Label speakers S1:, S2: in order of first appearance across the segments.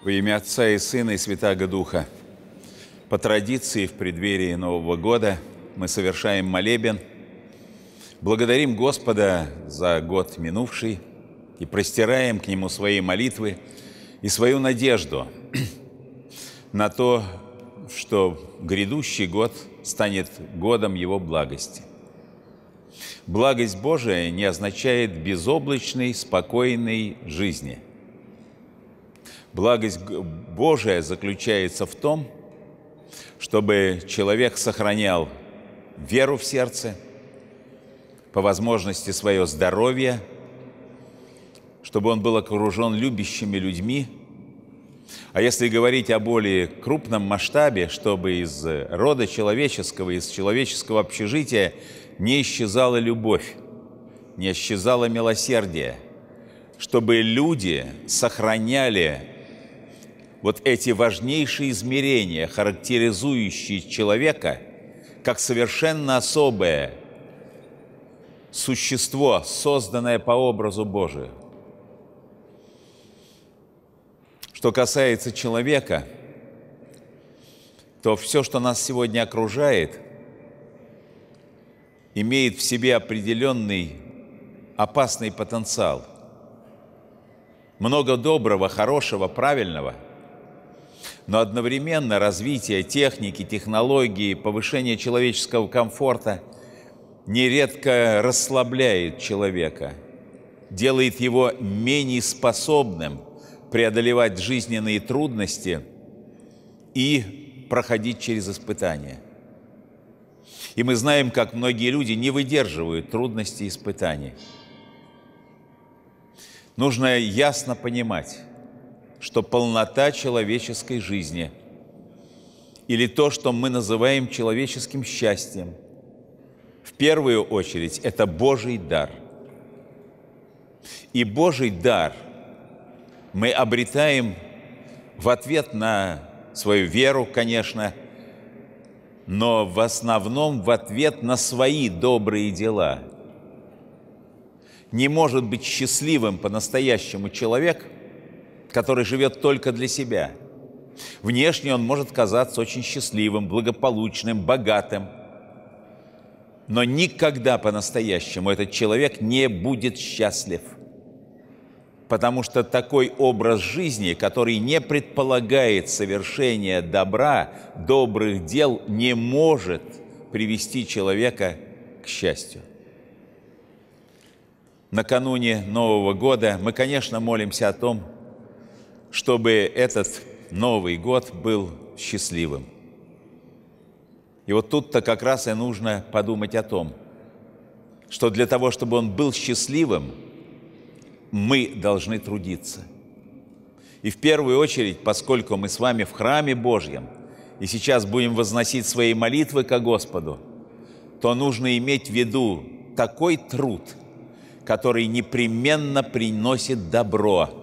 S1: Во имя Отца и Сына и Святаго Духа. По традиции в преддверии Нового года мы совершаем молебен, благодарим Господа за год минувший и простираем к Нему свои молитвы и свою надежду на то, что грядущий год станет годом Его благости. Благость Божия не означает безоблачной, спокойной жизни – Благость Божия заключается в том, чтобы человек сохранял веру в сердце, по возможности свое здоровье, чтобы он был окружен любящими людьми. А если говорить о более крупном масштабе, чтобы из рода человеческого, из человеческого общежития не исчезала любовь, не исчезало милосердие, чтобы люди сохраняли вот эти важнейшие измерения, характеризующие человека как совершенно особое существо, созданное по образу Божию. Что касается человека, то все, что нас сегодня окружает, имеет в себе определенный опасный потенциал. Много доброго, хорошего, правильного – но одновременно развитие техники, технологии, повышение человеческого комфорта нередко расслабляет человека, делает его менее способным преодолевать жизненные трудности и проходить через испытания. И мы знаем, как многие люди не выдерживают трудности и испытаний. Нужно ясно понимать, что полнота человеческой жизни или то, что мы называем человеческим счастьем, в первую очередь это Божий дар. И Божий дар мы обретаем в ответ на свою веру, конечно, но в основном в ответ на свои добрые дела. Не может быть счастливым по-настоящему человек – который живет только для себя. Внешне он может казаться очень счастливым, благополучным, богатым. Но никогда по-настоящему этот человек не будет счастлив. Потому что такой образ жизни, который не предполагает совершения добра, добрых дел, не может привести человека к счастью. Накануне Нового года мы, конечно, молимся о том, чтобы этот Новый год был счастливым. И вот тут-то как раз и нужно подумать о том, что для того, чтобы он был счастливым, мы должны трудиться. И в первую очередь, поскольку мы с вами в храме Божьем, и сейчас будем возносить свои молитвы ко Господу, то нужно иметь в виду такой труд, который непременно приносит добро –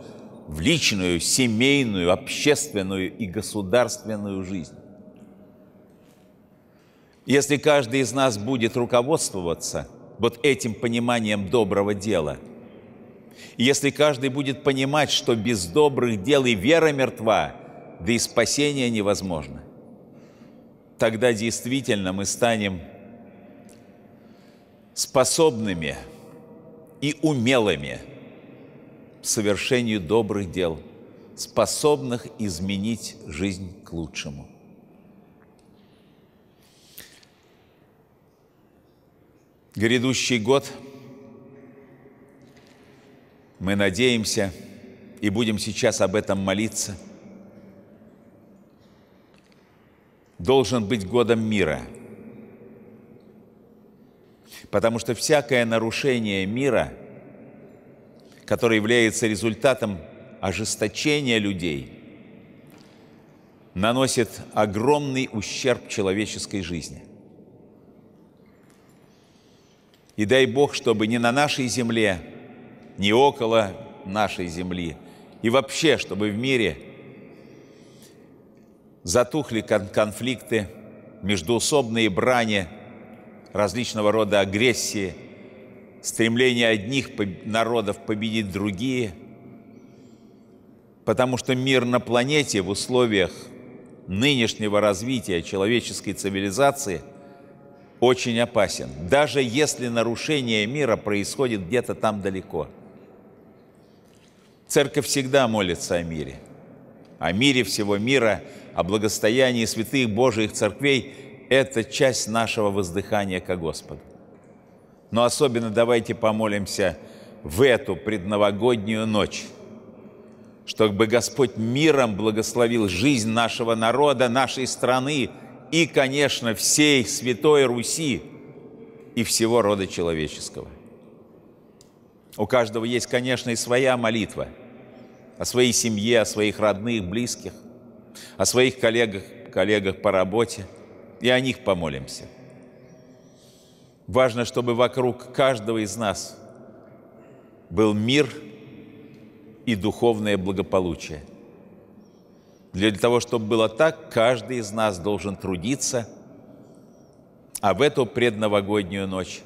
S1: в личную, семейную, общественную и государственную жизнь. Если каждый из нас будет руководствоваться вот этим пониманием доброго дела, если каждый будет понимать, что без добрых дел и вера мертва, да и спасение невозможно, тогда действительно мы станем способными и умелыми – совершению добрых дел, способных изменить жизнь к лучшему. Грядущий год мы надеемся и будем сейчас об этом молиться. Должен быть годом мира, потому что всякое нарушение мира – который является результатом ожесточения людей, наносит огромный ущерб человеческой жизни. И дай Бог, чтобы ни на нашей земле, ни около нашей земли, и вообще, чтобы в мире затухли конфликты, междуусобные брани, различного рода агрессии – стремление одних народов победить другие, потому что мир на планете в условиях нынешнего развития человеческой цивилизации очень опасен, даже если нарушение мира происходит где-то там далеко. Церковь всегда молится о мире, о мире всего мира, о благостоянии святых Божьих церквей – это часть нашего воздыхания ко Господу. Но особенно давайте помолимся в эту предновогоднюю ночь, чтобы Господь миром благословил жизнь нашего народа, нашей страны и, конечно, всей Святой Руси и всего рода человеческого. У каждого есть, конечно, и своя молитва о своей семье, о своих родных, близких, о своих коллегах, коллегах по работе, и о них помолимся. Важно, чтобы вокруг каждого из нас был мир и духовное благополучие. Для того, чтобы было так, каждый из нас должен трудиться, а в эту предновогоднюю ночь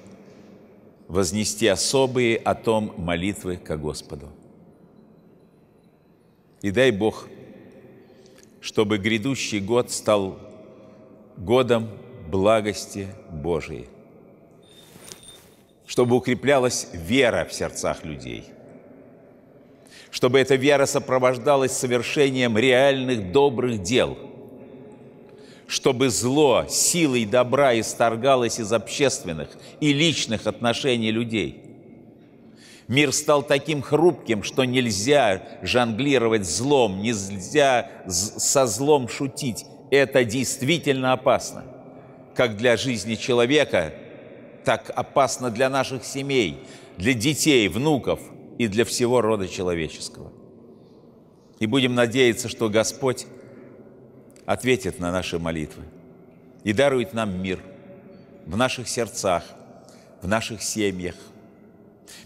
S1: вознести особые о том молитвы ко Господу. И дай Бог, чтобы грядущий год стал годом благости Божией – чтобы укреплялась вера в сердцах людей, чтобы эта вера сопровождалась совершением реальных добрых дел, чтобы зло силой добра исторгалось из общественных и личных отношений людей. Мир стал таким хрупким, что нельзя жонглировать злом, нельзя со злом шутить. Это действительно опасно, как для жизни человека – так опасно для наших семей, для детей, внуков и для всего рода человеческого. И будем надеяться, что Господь ответит на наши молитвы и дарует нам мир в наших сердцах, в наших семьях,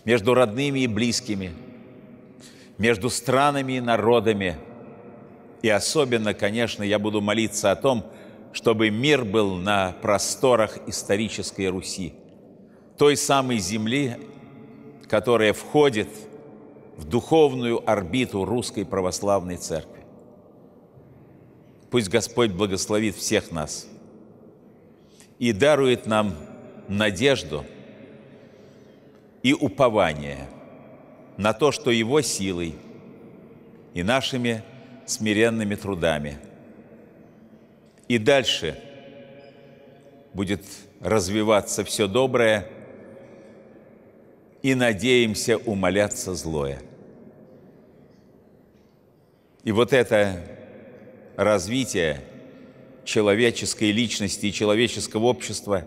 S1: между родными и близкими, между странами и народами. И особенно, конечно, я буду молиться о том, чтобы мир был на просторах исторической Руси – той самой земли, которая входит в духовную орбиту Русской Православной Церкви. Пусть Господь благословит всех нас и дарует нам надежду и упование на то, что Его силой и нашими смиренными трудами и дальше будет развиваться все доброе – и надеемся умоляться злое. И вот это развитие человеческой личности и человеческого общества,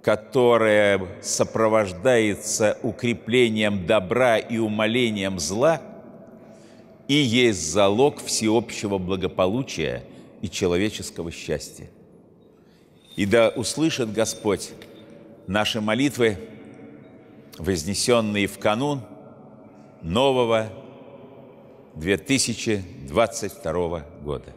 S1: которое сопровождается укреплением добра и умолением зла, и есть залог всеобщего благополучия и человеческого счастья. И да услышит Господь наши молитвы – вознесенные в канун нового 2022 года.